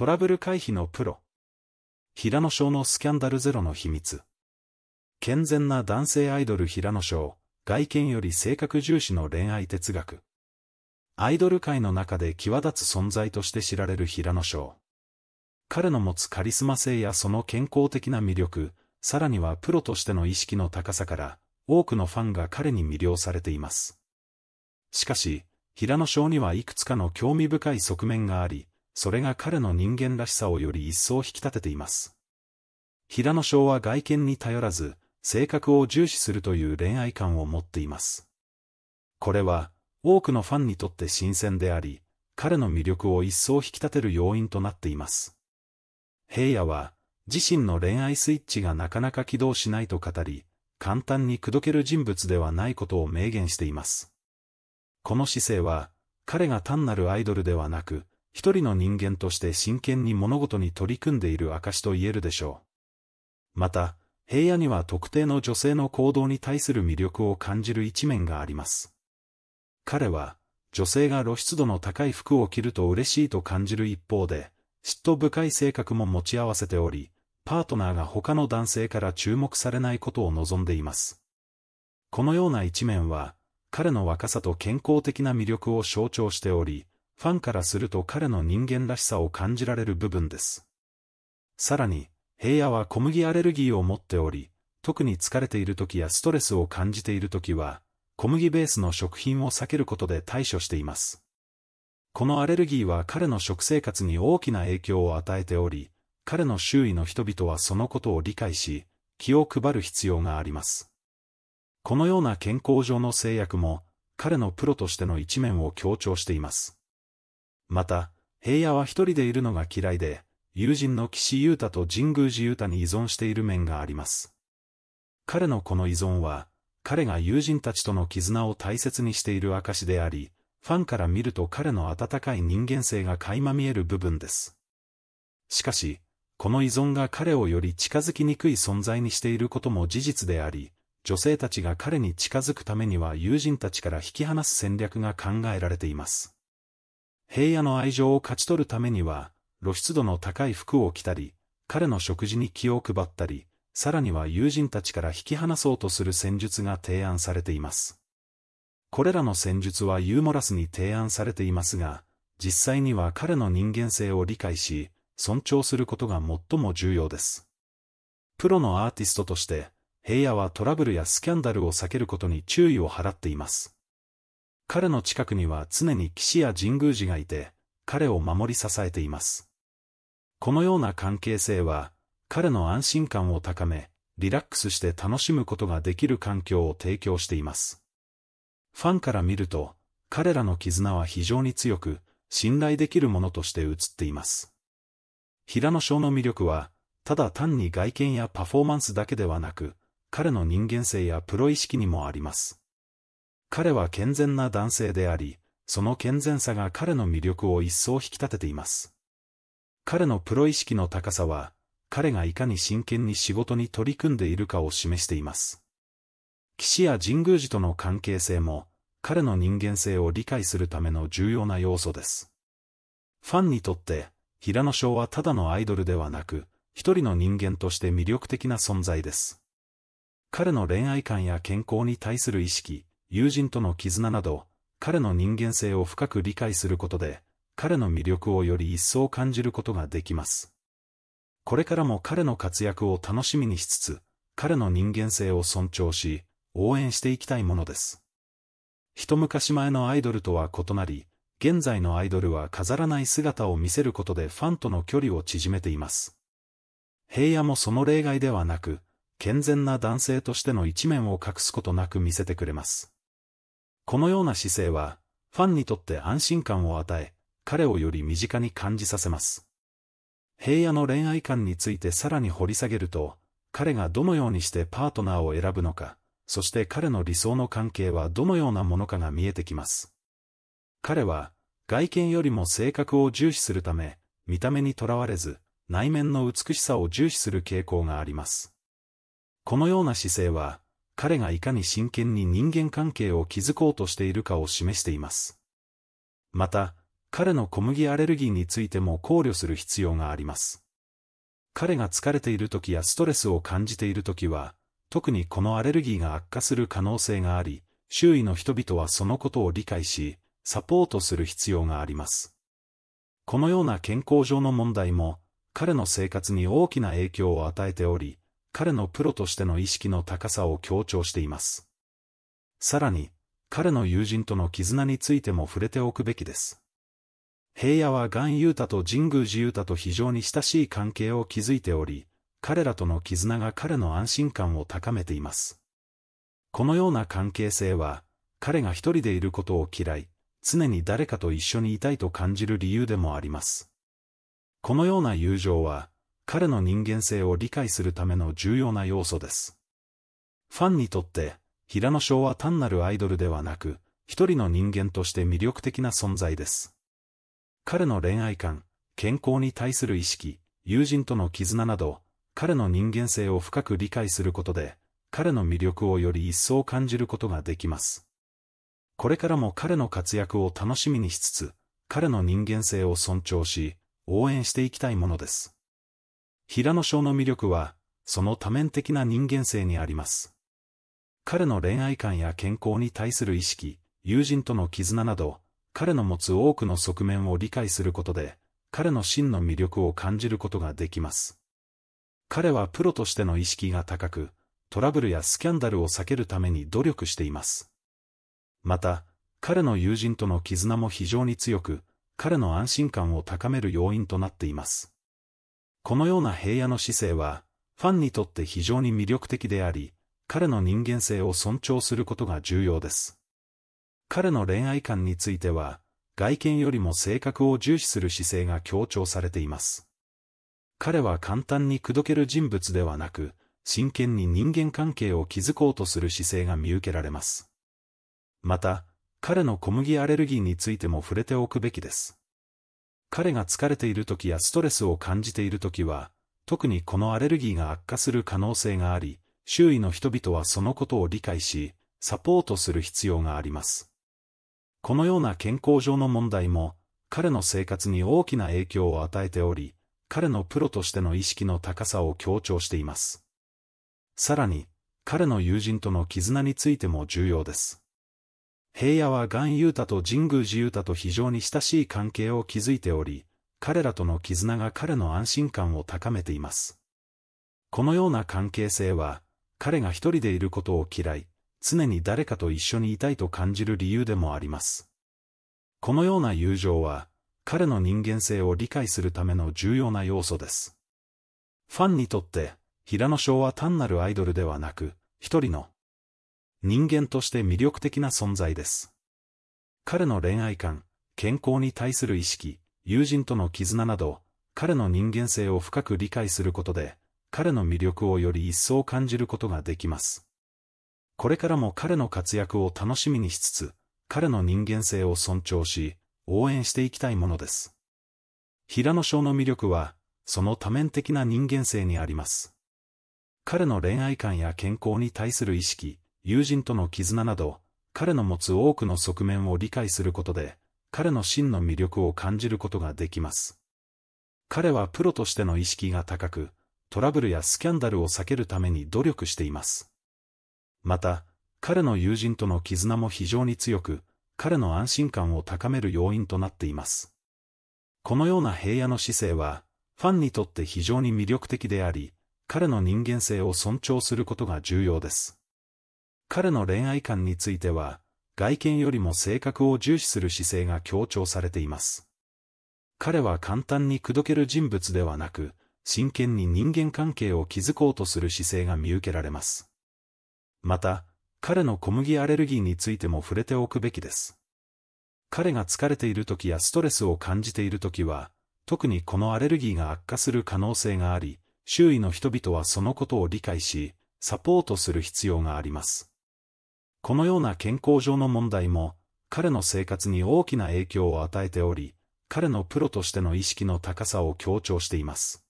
トラブル回避のプロ。平野翔のスキャンダルゼロの秘密。健全な男性アイドル平野翔、外見より性格重視の恋愛哲学。アイドル界の中で際立つ存在として知られる平野翔。彼の持つカリスマ性やその健康的な魅力、さらにはプロとしての意識の高さから、多くのファンが彼に魅了されています。しかし、平野翔にはいくつかの興味深い側面があり、それが彼の人間らしさをより一層引き立てています。平野翔は外見に頼らず、性格を重視するという恋愛観を持っています。これは、多くのファンにとって新鮮であり、彼の魅力を一層引き立てる要因となっています。平野は、自身の恋愛スイッチがなかなか起動しないと語り、簡単に口説ける人物ではないことを明言しています。この姿勢は、彼が単なるアイドルではなく、一人の人間として真剣に物事に取り組んでいる証と言えるでしょう。また、平野には特定の女性の行動に対する魅力を感じる一面があります。彼は、女性が露出度の高い服を着ると嬉しいと感じる一方で、嫉妬深い性格も持ち合わせており、パートナーが他の男性から注目されないことを望んでいます。このような一面は、彼の若さと健康的な魅力を象徴しており、ファンからすると彼の人間らしさを感じられる部分です。さらに、平野は小麦アレルギーを持っており、特に疲れている時やストレスを感じている時は、小麦ベースの食品を避けることで対処しています。このアレルギーは彼の食生活に大きな影響を与えており、彼の周囲の人々はそのことを理解し、気を配る必要があります。このような健康上の制約も、彼のプロとしての一面を強調しています。また、平野は一人でいるのが嫌いで、友人の岸優太と神宮寺優太に依存している面があります。彼のこの依存は、彼が友人たちとの絆を大切にしている証であり、ファンから見ると彼の温かい人間性が垣間見える部分です。しかし、この依存が彼をより近づきにくい存在にしていることも事実であり、女性たちが彼に近づくためには友人たちから引き離す戦略が考えられています。平野の愛情を勝ち取るためには、露出度の高い服を着たり、彼の食事に気を配ったり、さらには友人たちから引き離そうとする戦術が提案されています。これらの戦術はユーモラスに提案されていますが、実際には彼の人間性を理解し、尊重することが最も重要です。プロのアーティストとして、平野はトラブルやスキャンダルを避けることに注意を払っています。彼の近くには常に岸や神宮寺がいて、彼を守り支えています。このような関係性は、彼の安心感を高め、リラックスして楽しむことができる環境を提供しています。ファンから見ると、彼らの絆は非常に強く、信頼できるものとして映っています。平野翔の魅力は、ただ単に外見やパフォーマンスだけではなく、彼の人間性やプロ意識にもあります。彼は健全な男性であり、その健全さが彼の魅力を一層引き立てています。彼のプロ意識の高さは、彼がいかに真剣に仕事に取り組んでいるかを示しています。騎士や神宮寺との関係性も、彼の人間性を理解するための重要な要素です。ファンにとって、平野翔はただのアイドルではなく、一人の人間として魅力的な存在です。彼の恋愛観や健康に対する意識、友人との絆など、彼の人間性を深く理解することで、彼の魅力をより一層感じることができます。これからも彼の活躍を楽しみにしつつ、彼の人間性を尊重し、応援していきたいものです。一昔前のアイドルとは異なり、現在のアイドルは飾らない姿を見せることでファンとの距離を縮めています。平野もその例外ではなく、健全な男性としての一面を隠すことなく見せてくれます。このような姿勢は、ファンにとって安心感を与え、彼をより身近に感じさせます。平野の恋愛観についてさらに掘り下げると、彼がどのようにしてパートナーを選ぶのか、そして彼の理想の関係はどのようなものかが見えてきます。彼は、外見よりも性格を重視するため、見た目にとらわれず、内面の美しさを重視する傾向があります。このような姿勢は、彼がいかに真剣に人間関係を築こうとしているかを示しています。また、彼の小麦アレルギーについても考慮する必要があります。彼が疲れている時やストレスを感じている時は、特にこのアレルギーが悪化する可能性があり、周囲の人々はそのことを理解し、サポートする必要があります。このような健康上の問題も、彼の生活に大きな影響を与えており、彼のプロとしての意識の高さを強調しています。さらに、彼の友人との絆についても触れておくべきです。平野は岩優太と神宮寺優太と非常に親しい関係を築いており、彼らとの絆が彼の安心感を高めています。このような関係性は、彼が一人でいることを嫌い、常に誰かと一緒にいたいと感じる理由でもあります。このような友情は、彼の人間性を理解するための重要な要素です。ファンにとって、平野翔は単なるアイドルではなく、一人の人間として魅力的な存在です。彼の恋愛観、健康に対する意識、友人との絆など、彼の人間性を深く理解することで、彼の魅力をより一層感じることができます。これからも彼の活躍を楽しみにしつつ、彼の人間性を尊重し、応援していきたいものです。平野翔の魅力は、その多面的な人間性にあります。彼の恋愛観や健康に対する意識、友人との絆など、彼の持つ多くの側面を理解することで、彼の真の魅力を感じることができます。彼はプロとしての意識が高く、トラブルやスキャンダルを避けるために努力しています。また、彼の友人との絆も非常に強く、彼の安心感を高める要因となっています。このような平野の姿勢は、ファンにとって非常に魅力的であり、彼の人間性を尊重することが重要です。彼の恋愛観については、外見よりも性格を重視する姿勢が強調されています。彼は簡単に口説ける人物ではなく、真剣に人間関係を築こうとする姿勢が見受けられます。また、彼の小麦アレルギーについても触れておくべきです。彼が疲れている時やストレスを感じている時は、特にこのアレルギーが悪化する可能性があり、周囲の人々はそのことを理解し、サポートする必要があります。このような健康上の問題も、彼の生活に大きな影響を与えており、彼のプロとしての意識の高さを強調しています。さらに、彼の友人との絆についても重要です。平野は岩優太と神宮寺優太と非常に親しい関係を築いており、彼らとの絆が彼の安心感を高めています。このような関係性は、彼が一人でいることを嫌い、常に誰かと一緒にいたいと感じる理由でもあります。このような友情は、彼の人間性を理解するための重要な要素です。ファンにとって、平野翔は単なるアイドルではなく、一人の人間として魅力的な存在です。彼の恋愛観、健康に対する意識、友人との絆など、彼の人間性を深く理解することで、彼の魅力をより一層感じることができます。これからも彼の活躍を楽しみにしつつ、彼の人間性を尊重し、応援していきたいものです。平野翔の魅力は、その多面的な人間性にあります。彼の恋愛観や健康に対する意識、友人との絆など、彼の持つ多くの側面を理解することで、彼の真の魅力を感じることができます。彼はプロとしての意識が高く、トラブルやスキャンダルを避けるために努力しています。また、彼の友人との絆も非常に強く、彼の安心感を高める要因となっています。このような平野の姿勢は、ファンにとって非常に魅力的であり、彼の人間性を尊重することが重要です。彼の恋愛観については、外見よりも性格を重視する姿勢が強調されています。彼は簡単に口説ける人物ではなく、真剣に人間関係を築こうとする姿勢が見受けられます。また、彼の小麦アレルギーについても触れておくべきです。彼が疲れている時やストレスを感じている時は、特にこのアレルギーが悪化する可能性があり、周囲の人々はそのことを理解し、サポートする必要があります。このような健康上の問題も、彼の生活に大きな影響を与えており、彼のプロとしての意識の高さを強調しています。